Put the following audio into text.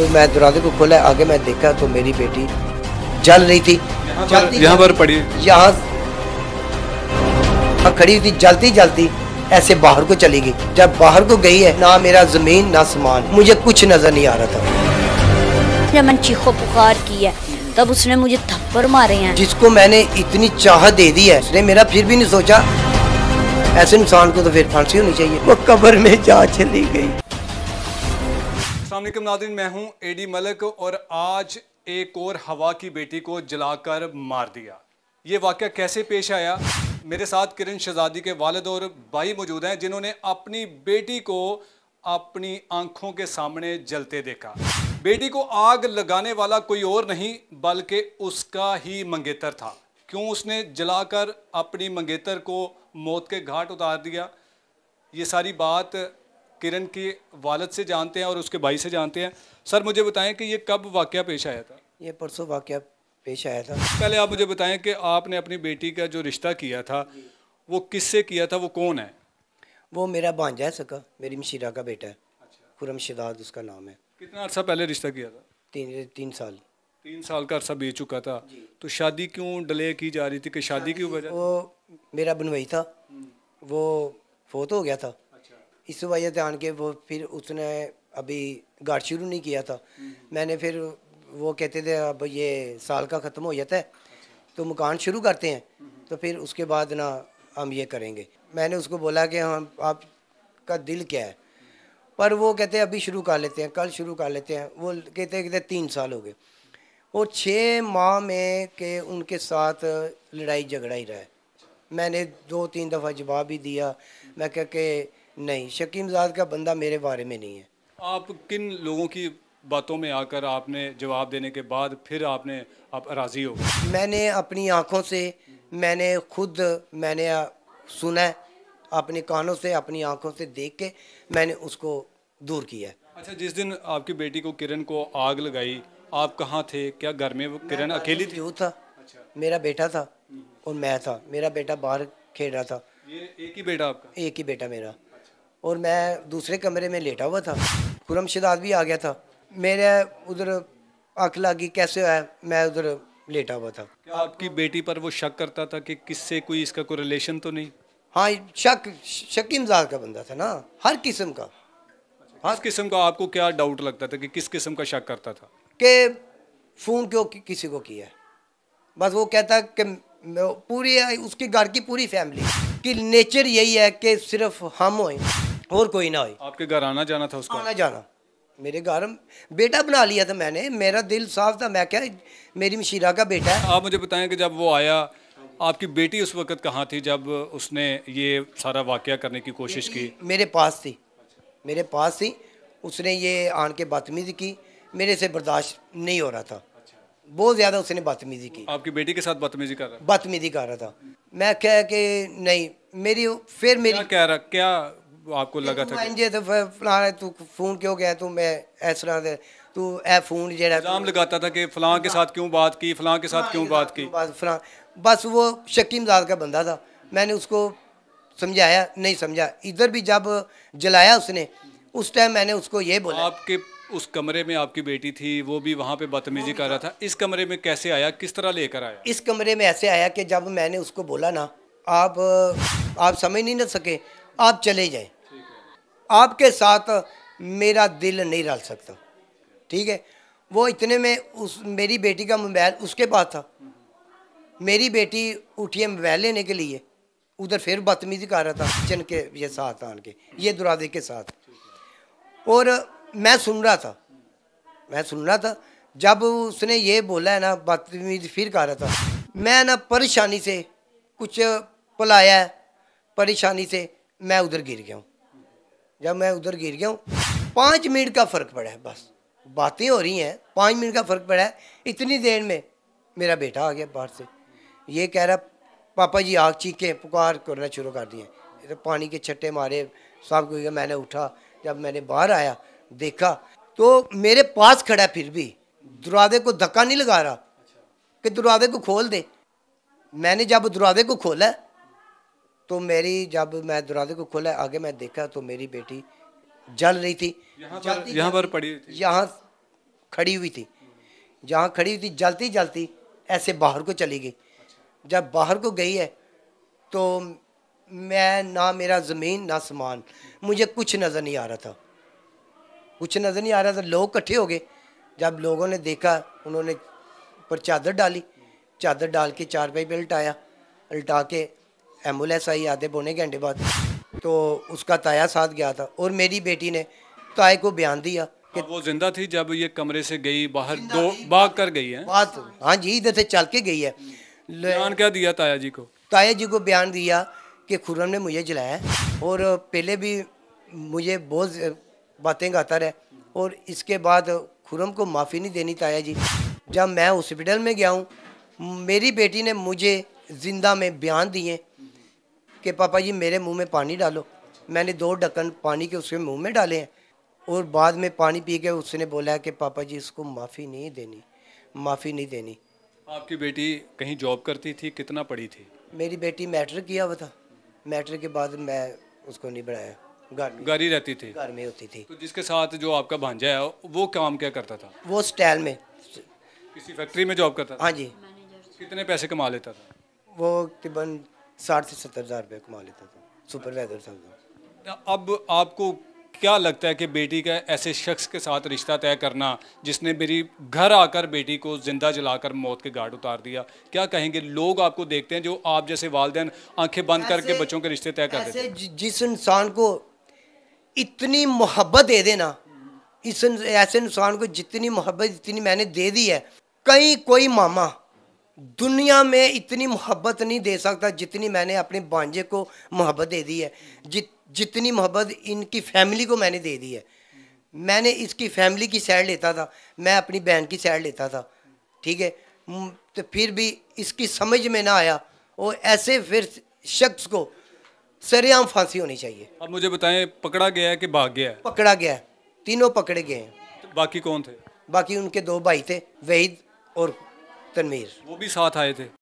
फिर मैं दरवाजे को खोला आगे मैं देखा तो मेरी बेटी जल रही थी यहाँ पर पड़ी यहाँ खड़ी हुई थी जलती जलती ऐसे बाहर को चली गई जब बाहर को गई है ना मेरा जमीन ना सामान मुझे कुछ नजर नहीं आ रहा था जब मैंने चीखो पुकार की है तब उसने मुझे थप्पड़ मारे हैं जिसको मैंने इतनी चाह दे दी है उसने मेरा फिर भी नहीं सोचा ऐसे इंसान को तो फिर फांसी होनी चाहिए वो कब्र में जा चली गई असलम नादिन मैं हूं एडी मलक और आज एक और हवा की बेटी को जलाकर मार दिया ये वाक़ कैसे पेश आया मेरे साथ किरण शहजादी के वालद और भाई मौजूद हैं जिन्होंने अपनी बेटी को अपनी आंखों के सामने जलते देखा बेटी को आग लगाने वाला कोई और नहीं बल्कि उसका ही मंगेतर था क्यों उसने जलाकर अपनी मंगेतर को मौत के घाट उतार दिया ये सारी बात किरण की वालद से जानते हैं और उसके भाई से जानते हैं सर मुझे बताएं कि ये कब वाक़ पेश आया था ये परसों वाक्य पेश आया था पहले आप मुझे बताएं कि आपने अपनी बेटी का जो रिश्ता किया था वो किससे किया था वो कौन है वो मेरा भांजा है सका मेरी मशीरा का बेटा है अच्छा। खुरम शिदाद उसका नाम है कितना अर्सा पहले रिश्ता किया था तीन तीन साल तीन साल का अरसा बीत चुका था तो शादी क्यों डिले की जा रही थी कि शादी की वजह वो मेरा बनवाई था हम्म। वो फोत हो गया था इस वजह से आके के वो फिर उसने अभी गार्ड शुरू नहीं किया था हम्म। मैंने फिर वो कहते थे अब ये साल का ख़त्म हो जाता है अच्छा। तो मकान शुरू करते हैं हम्म। तो फिर उसके बाद ना हम ये करेंगे मैंने उसको बोला कि हम हाँ, आपका दिल क्या है पर वो कहते हैं अभी शुरू कर लेते हैं कल शुरू कर लेते हैं वो कहते हैं कहते तो तीन साल हो गए और छः माह में के उनके साथ लड़ाई झगड़ा ही रहा है मैंने दो तीन दफ़ा जवाब भी दिया मैं कह के नहीं शकीमजाद का बंदा मेरे बारे में नहीं है आप किन लोगों की बातों में आकर आपने जवाब देने के बाद फिर आपने आप राज़ी हो मैंने अपनी आँखों से मैंने खुद मैंने सुना है अपने कानों से अपनी आँखों से देख के मैंने उसको दूर किया अच्छा जिस दिन आपकी बेटी को किरण को आग लगाई आप कहाँ थे क्या घर में किरण अकेली थी था अच्छा। मेरा बेटा था और मैं था मेरा बेटा बाहर खेल रहा था ये एक ही बेटा आपका एक ही बेटा मेरा और मैं दूसरे कमरे में लेटा हुआ था शिदाद भी आ गया था मेरे उधर आँख लागी कैसे है मैं उधर लेटा हुआ था क्या आपकी बेटी पर वो शक करता था कि किससे कोई इसका कोई रिलेशन तो नहीं हाँ शक शकी मजाक का बंदा था ना हर किस्म का हर किस्म का आपको क्या डाउट लगता था कि किस किस्म का शक करता था कि फ़ोन क्यों कि, किसी को किया है बस वो कहता कि पूरी उसके घर की पूरी फैमिली कि नेचर यही है कि सिर्फ हम होए और कोई ना हो आपके घर आना जाना था उसका आना जाना मेरे घर बेटा बना लिया था मैंने मेरा दिल साफ था मैं क्या मेरी मशीरा का बेटा है आप मुझे बताएं कि जब वो आया आपकी बेटी उस वक़्त कहाँ थी जब उसने ये सारा वाक्य करने की कोशिश की मेरे पास थी मेरे पास थी उसने ये आन के बदतमीज़ी की मेरे से बर्दाश्त नहीं हो रहा था बहुत ज़्यादा उसने बदतमीज़ी की आपकी बेटी के साथ बदतमीज़ी कर रहा बदतमीज़ी कर रहा था मैं कह के नहीं मेरी फिर मेरी क्या कह रहा क्या आपको लगा था ਕਿ- फलां ਤੇ ਫਲਾਣਾ ਤੂੰ ਫੋਨ ਕਿਉਂ तू ਤੂੰ ਮੈਂ ਇਸ ਤਰ੍ਹਾਂ ਦੇ ਤੂੰ ਇਹ इल्जाम लगाता था कि फलां के साथ क्यों बात की फलां के साथ हाँ, क्यों बात की बस फलां बस वो शकीम जात का बंदा था मैंने उसको समझाया नहीं समझा इधर भी जब जलाया उसने उस टाइम मैंने उसको ये बोला आपके उस कमरे में आपकी बेटी थी वो भी वहाँ पे बदतमीजी हाँ, कर रहा हाँ। था इस कमरे में कैसे आया किस तरह लेकर आया इस कमरे में ऐसे आया कि जब मैंने उसको बोला ना आप आप समझ नहीं ना सके आप चले जाएं आपके साथ मेरा दिल नहीं रल सकता ठीक है वो इतने में उस मेरी बेटी का मोबाइल उसके पास था मेरी बेटी उठी है मोबाइल लेने के लिए उधर फिर बदतमीजी कर रहा था किचन के ये साथ आन के ये दुरादे के साथ और मैं सुन रहा था मैं सुन रहा था जब उसने ये बोला है ना बदतमीजी फिर कर रहा था मैं ना परेशानी से कुछ पलाया परेशानी से मैं उधर गिर गया हूँ जब मैं उधर गिर गया हूँ पाँच मिनट का फ़र्क पड़ा है बस बातें हो रही हैं पाँच मिनट का फ़र्क पड़ा है इतनी देर में मेरा बेटा आ गया बाहर से ये कह रहा पापा जी आग चीखे पुकार करना शुरू कर दिए तो पानी के छट्टे मारे सब कुछ मैंने उठा जब मैंने बाहर आया देखा तो मेरे पास खड़ा फिर भी दरवाजे को धक्का नहीं लगा रहा कि दरवाजे को खोल दे मैंने जब दरवाजे को खोला तो मेरी जब मैं दरवाजे को खोला आगे मैं देखा तो मेरी बेटी जल रही थी यहाँ पर, यहाँ पड़ी थी यहाँ खड़ी हुई थी जहाँ खड़ी हुई थी जलती जलती ऐसे बाहर को चली गई जब बाहर को गई है तो मैं ना मेरा ज़मीन ना सामान मुझे कुछ नज़र नहीं आ रहा था कुछ नज़र नहीं आ रहा था लोग इकट्ठे हो गए जब लोगों ने देखा उन्होंने पर चादर डाली चादर डाल के चार पाई पे उलटाया उलटा के एम्बुलेंस आई आधे पौने घंटे बाद तो उसका ताया साथ गया था और मेरी बेटी ने ताए को बयान दिया कि वो जिंदा थी जब ये कमरे से गई बाहर दो भाग कर गई है बात हाँ जी इधर से चल के गई है बयान क्या दिया ताया जी को ताया जी को बयान दिया कि खुर्रम ने मुझे जलाया और पहले भी मुझे बहुत बातें गाता रहा और इसके बाद खुर्रम को माफ़ी नहीं देनी ताया जी जब मैं हॉस्पिटल में गया हूँ मेरी बेटी ने मुझे ज़िंदा में बयान दिए कि पापा जी मेरे मुंह में पानी डालो मैंने दो ढक्कन पानी के उसके मुंह में डाले हैं और बाद में पानी पी के उसने बोला कि पापा जी इसको माफ़ी नहीं देनी माफ़ी नहीं देनी आपकी बेटी कहीं जॉब करती थी कितना पढ़ी थी मेरी बेटी मैट्रिक किया हुआ था मैट्रिक के बाद मैं उसको नहीं बढ़ाया घर ही रहती थी घर में होती थी तो जिसके साथ जो आपका भांजा है वो काम क्या करता था वो स्टाइल में किसी फैक्ट्री में जॉब करता था हाँ जी कितने पैसे कमा लेता था वो तकरीबन साठ से सत्तर हज़ार रुपये कमा लेता था सुपरवाइजर समझो अब आपको क्या लगता है कि बेटी का ऐसे शख्स के साथ रिश्ता तय करना जिसने मेरी घर आकर बेटी को ज़िंदा जलाकर मौत के गार्ड उतार दिया क्या कहेंगे लोग आपको देखते हैं जो आप जैसे वालदेन आंखें बंद करके बच्चों के रिश्ते तय कर देते जिस इंसान को इतनी मोहब्बत दे देना इस ऐसे इंसान को जितनी मोहब्बत इतनी मैंने दे दी है कहीं कोई मामा दुनिया में इतनी मोहब्बत नहीं दे सकता जितनी मैंने अपने भांजे को मोहब्बत दे दी है जित जितनी मोहब्बत इनकी फैमिली को मैंने दे दी है मैंने इसकी फैमिली की सैड लेता था मैं अपनी बहन की सैड लेता था ठीक है तो फिर भी इसकी समझ में ना आया और ऐसे फिर शख्स को सरेआम फांसी होनी चाहिए अब मुझे बताएं पकड़ा गया है कि भाग गया है पकड़ा गया है तीनों पकड़े गए हैं तो बाकी कौन थे बाकी उनके दो भाई थे वहीद और तनवीर वो भी साथ आए थे